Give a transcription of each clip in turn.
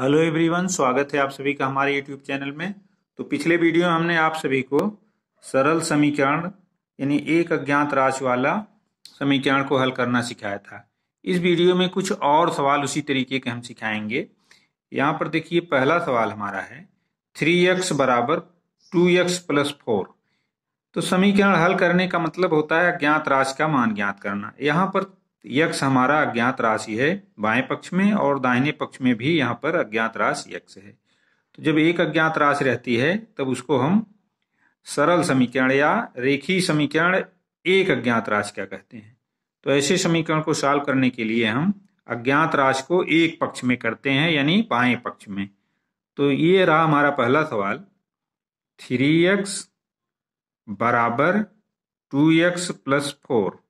hello everyone स्वागत है आप सभी का हमारे यूट्यूब चैनल में तो पिछले वीडियो में हमने आप सभी को सरल समीकरण यानी एक अज्ञात राशि वाला समीकरण को हल करना सिखाया था इस वीडियो में कुछ और सवाल उसी तरीके के हम सिखाएंगे यहाँ पर देखिए पहला सवाल हमारा है थ्री एक्स बराबर टू एक्स प्लस फोर तो समीकरण हल करने का मतलब होता है अज्ञात राशि का मान ज्ञात करना यहाँ पर यक्ष हमारा अज्ञात राशि है बाएं पक्ष में और दाहिने पक्ष में भी यहाँ पर अज्ञात राशि यक्ष है तो जब एक अज्ञात राशि रहती है तब उसको हम सरल समीकरण या रेखी समीकरण एक अज्ञात राशि क्या कहते हैं तो ऐसे समीकरण को सॉल्व करने के लिए हम अज्ञात राशि को एक पक्ष में करते हैं यानी बाएं पक्ष में तो ये रहा हमारा पहला सवाल थ्री एक्स बराबर टू एक्स प्लस फोर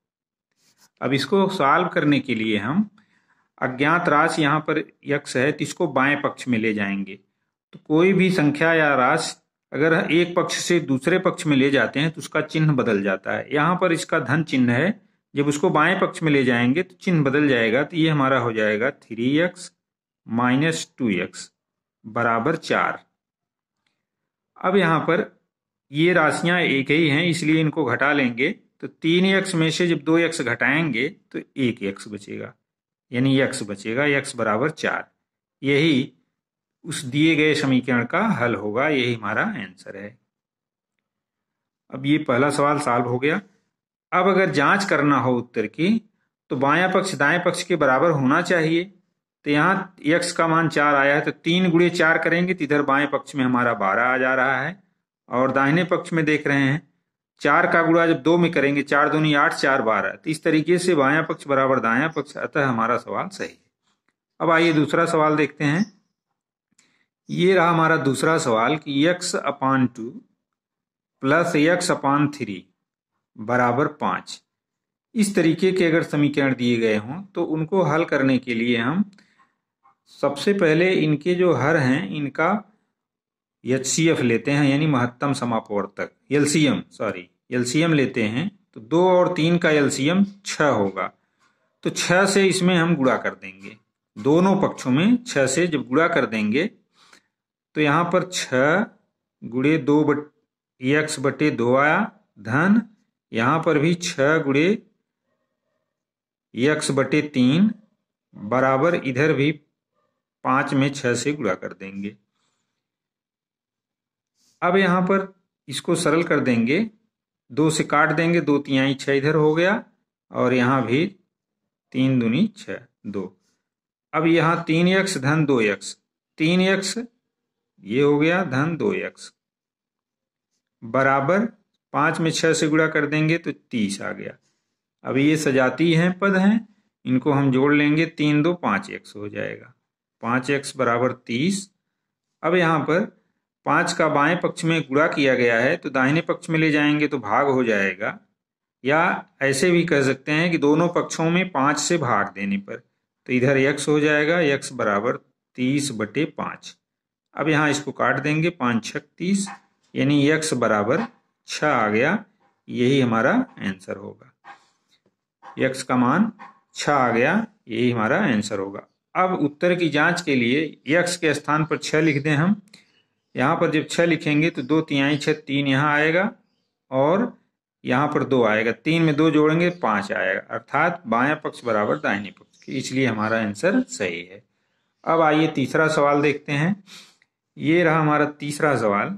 अब इसको सॉल्व करने के लिए हम अज्ञात राशि यहाँ पर यक्ष है तो इसको बाएं पक्ष में ले जाएंगे तो कोई भी संख्या या राशि अगर एक पक्ष से दूसरे पक्ष में ले जाते हैं तो उसका चिन्ह बदल जाता है यहाँ पर इसका धन चिन्ह है जब उसको बाएं पक्ष में ले जाएंगे तो चिन्ह बदल जाएगा तो ये हमारा हो जाएगा three X minus two X बराबर चार अब यहाँ पर ये राशियां एक ही हैं इसलिए इनको घटा लेंगे तो तीन एक्स में से जब दो यक्स घटाएंगे तो एक यक्स बचेगा यानी एक्स बचेगा एक्स बराबर चार यही उस दिए गए समीकरण का हल होगा यही हमारा आंसर है अब ये पहला सवाल सॉल्व हो गया अब अगर जांच करना हो उत्तर की तो बाया पक्ष दाएं पक्ष के बराबर होना चाहिए तो यहाँ यक्स का मान चार आया है तो तीन गुड़े चार करेंगे तो इधर बाएं पक्ष में हमारा बारह आ जा रहा है और दाहिने पक्ष में देख रहे हैं चार का गुणा जब दो में करेंगे चार दूनी आठ चार बारह तो इस तरीके से बाया पक्ष बराबर दाया पक्ष अतः हमारा सवाल सही है अब आइए दूसरा सवाल देखते हैं ये रहा हमारा दूसरा सवाल कि X upon two plus X upon three बराबर पांच इस तरीके के अगर समीकरण दिए गए हों तो उनको हल करने के लिए हम सबसे पहले इनके जो हर हैं इनका एच लेते हैं यानी महत्तम समापवर्तक एल सॉरी एलसीएम लेते हैं तो दो और तीन का एलसीएम छः होगा तो छः से इसमें हम गुड़ा कर देंगे दोनों पक्षों में छः से जब गुड़ा कर देंगे तो यहाँ पर छः गुड़े दो बट एक्स बटे दो आया धन यहाँ पर भी छः गुड़े एक्स बटे तीन बराबर इधर भी पाँच में छः से गुड़ा कर देंगे अब यहाँ पर इसको सरल कर देंगे दो से काट देंगे दो तिहाई छः इधर हो गया और यहाँ भी तीन दूनी छः दो अब यहाँ तीन यक्स धन दो यक्स तीन यक्स ये हो गया धन दो यक्स बराबर पाँच में छः से गुणा कर देंगे तो तीस आ गया अब ये सजाती हैं पद हैं इनको हम जोड़ लेंगे तीन दो पाँच एक्स हो जाएगा पाँच एक्स बराबर तीस अब यहाँ पर पाँच का बाएं पक्ष में गुड़ा किया गया है तो दाहिने पक्ष में ले जाएंगे तो भाग हो जाएगा या ऐसे भी कह सकते हैं कि दोनों पक्षों में पाँच से भाग देने पर तो इधर यक्स हो जाएगा यक्स बराबर तीस बटे पाँच अब यहाँ इसको काट देंगे पाँच छक तीस यानी यक्स बराबर छ आ गया यही हमारा आंसर होगा यक्स का मान छ आ गया यही हमारा आंसर होगा अब उत्तर की जांच के लिए यक्स के स्थान पर छ लिख दें हम यहाँ पर जब छः लिखेंगे तो दो तिहाई छः तीन यहाँ आएगा और यहाँ पर दो आएगा तीन में दो जोड़ेंगे पाँच आएगा अर्थात बाया पक्ष बराबर दाहिने पक्ष के इसलिए हमारा आंसर सही है अब आइए तीसरा सवाल देखते हैं ये रहा हमारा तीसरा सवाल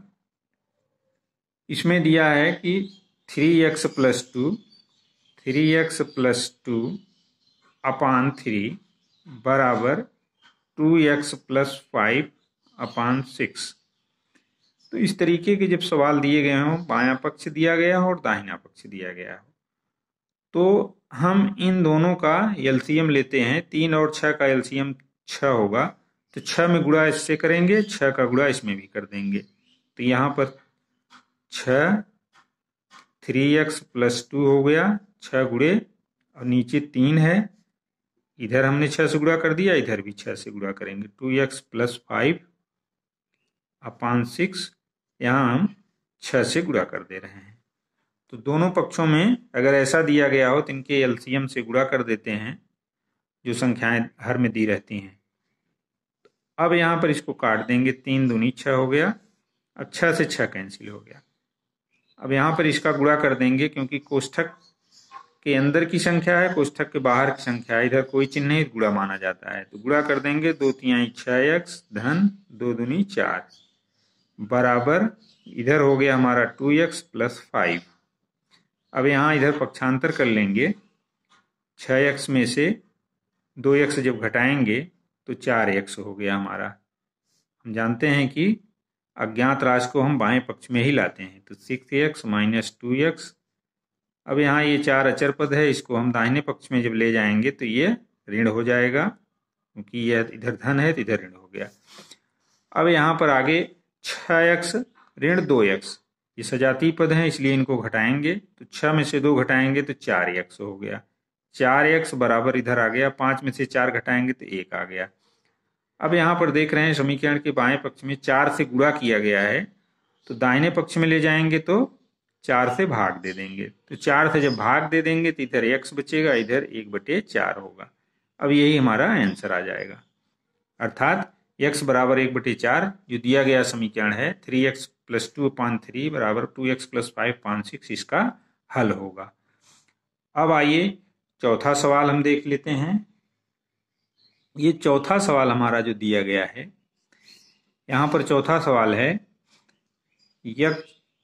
इसमें दिया है कि three X plus two three X plus two upon three बराबर two X plus five upon six तो इस तरीके के जब सवाल दिए गए हों बाया पक्ष दिया गया हो और दाहिना पक्ष दिया गया हो तो हम इन दोनों का एलसीएम लेते हैं तीन और छ का एलसीएम छ होगा तो छ में गुड़ा इससे करेंगे छ का गुड़ा इसमें भी कर देंगे तो यहाँ पर छ थ्री एक्स प्लस टू हो गया छह गुड़े और नीचे तीन है इधर हमने छ से गुड़ा कर दिया इधर भी छ से गुड़ा करेंगे two X plus five upon six यहाँ हम छः से गुड़ा कर दे रहे हैं तो दोनों पक्षों में अगर ऐसा दिया गया हो तो इनके एलसीएम से गुड़ा कर देते हैं जो संख्याएं हर में दी रहती हैं तो अब यहाँ पर इसको काट देंगे तीन दूनी छः हो गया अब छः से छः कैंसिल हो गया अब यहाँ पर इसका गुड़ा कर देंगे क्योंकि कोष्ठक के अंदर की संख्या है कोष्ठक के बाहर की संख्या है इधर कोई चिन्हित गुड़ा माना जाता है तो गुड़ा कर देंगे दो तिहाई छः एक्स धन दो दूनी चार बराबर इधर हो गया हमारा टू एक्स प्लस फाइव अब यहाँ इधर पक्षांतर कर लेंगे छः एक्स में से दो एक्स जब घटाएंगे तो चार एक्स हो गया हमारा हम जानते हैं कि अज्ञात राश को हम बाएं पक्ष में ही लाते हैं तो six X minus two X अब यहाँ ये चार अचर पद है इसको हम दाहिने पक्ष में जब ले जाएंगे तो ये ऋण हो जाएगा क्योंकि यह इधर धन है तो इधर ऋण हो गया अब यहाँ पर आगे छ एक्स ऋण दो एक्स ये सजातीय पद हैं इसलिए इनको घटाएंगे तो छह में से दो घटाएंगे तो चार एक्स हो गया चार एक्स बराबर इधर आ गया पांच में से चार घटाएंगे तो एक आ गया अब यहां पर देख रहे हैं समीकरण के बाएं पक्ष में चार से गुणा किया गया है तो दाहिने पक्ष में ले जाएंगे तो चार से भाग दे देंगे तो चार से जब भाग दे देंगे तो इधर एक्स बचेगा इधर एक बटे चार होगा अब यही हमारा आंसर आ जाएगा अर्थात एक्स बराबर एक बटे चार जो दिया गया समीकरण है three X plus two upon three बराबर two X plus five upon six इसका हल होगा अब आइए चौथा सवाल हम देख लेते हैं ये चौथा सवाल हमारा जो दिया गया है यहाँ पर चौथा सवाल है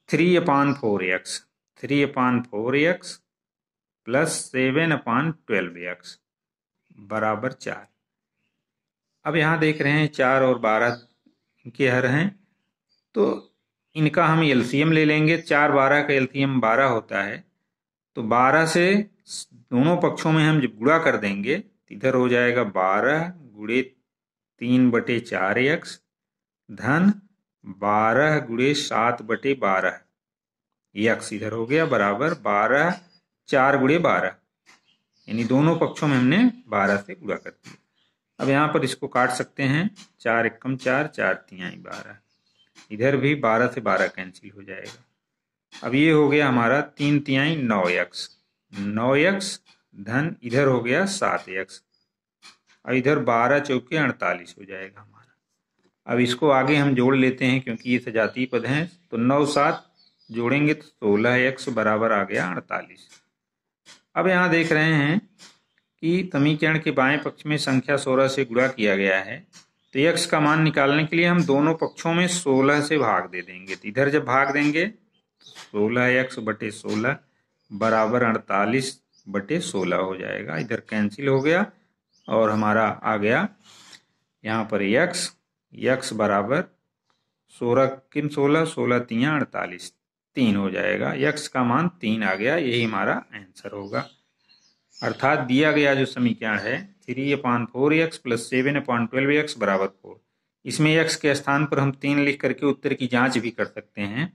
three upon four X three upon four X plus seven upon twelve X बराबर चार अब यहाँ देख रहे हैं चार और बारह के हर हैं तो इनका हम एल ले लेंगे चार बारह का एलसीएम बारह होता है तो बारह से दोनों पक्षों में हम जब गुड़ा कर देंगे तो इधर हो जाएगा बारह गुड़े तीन बटे चार एक्स धन बारह गुड़े सात बटे बारह यक्स इधर हो गया बराबर बारह चार गुड़े बारह यानी दोनों पक्षों में हमने बारह से गुड़ा कर दिया अब यहाँ पर इसको काट सकते हैं चार एकम चार चार तिहाई बारह इधर भी बारह से बारह कैंसिल हो जाएगा अब ये हो गया हमारा तीन तिहाई नौ यक्स नौ यक्स धन इधर हो गया सात यक्स अब इधर बारह चौके अड़तालीस हो जाएगा हमारा अब इसको आगे हम जोड़ लेते हैं क्योंकि ये सजातीय पद हैं तो नौ सात जोड़ेंगे तो सोलह एक्स बराबर आ गया अड़तालीस अब यहाँ देख रहे हैं कि समीकरण के बाएं पक्ष में संख्या 16 से गुणा किया गया है तो यक्ष का मान निकालने के लिए हम दोनों पक्षों में 16 से भाग दे देंगे तो इधर जब भाग देंगे तो सोलह यक्ष बटे सोलह बराबर अड़तालीस बटे सोलह हो जाएगा इधर कैंसिल हो गया और हमारा आ गया यहाँ पर यक्ष यक्ष बराबर सोलह किम सोलह सोलह तिया अड़तालीस तीन हो जाएगा यक्ष का मान तीन आ गया यही हमारा आंसर होगा अर्थात दिया गया जो समीकरण है three upon four X plus seven upon twelve X बराबर फोर इसमें एक्स के स्थान पर हम तीन लिख करके उत्तर की जांच भी कर सकते हैं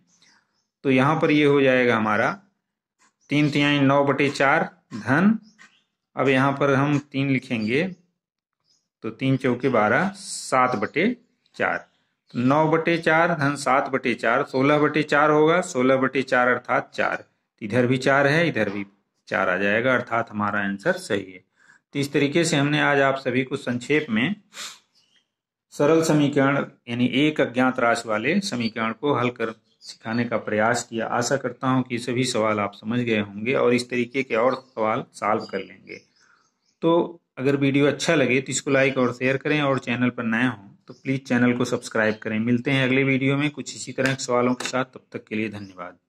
तो यहाँ पर ये हो जाएगा हमारा तीन तिहाई नौ बटे चार धन अब यहाँ पर हम तीन लिखेंगे तो तीन चौके बारह सात बटे चार तो नौ बटे चार धन सात बटे चार सोलह बटे चार होगा सोलह बटे चार अर्थात चार इधर भी चार है इधर भी चार आ जाएगा अर्थात हमारा आंसर सही है तो इस तरीके से हमने आज आप सभी को संक्षेप में सरल समीकरण यानी एक अज्ञात राशि वाले समीकरण को हल कर सिखाने का प्रयास किया आशा करता हूं कि सभी सवाल आप समझ गए होंगे और इस तरीके के और सवाल सॉल्व कर लेंगे तो अगर वीडियो अच्छा लगे तो इसको लाइक और शेयर करें और चैनल पर नए हों तो प्लीज़ चैनल को सब्सक्राइब करें मिलते हैं अगले वीडियो में कुछ इसी तरह के सवालों के साथ तब तक के लिए धन्यवाद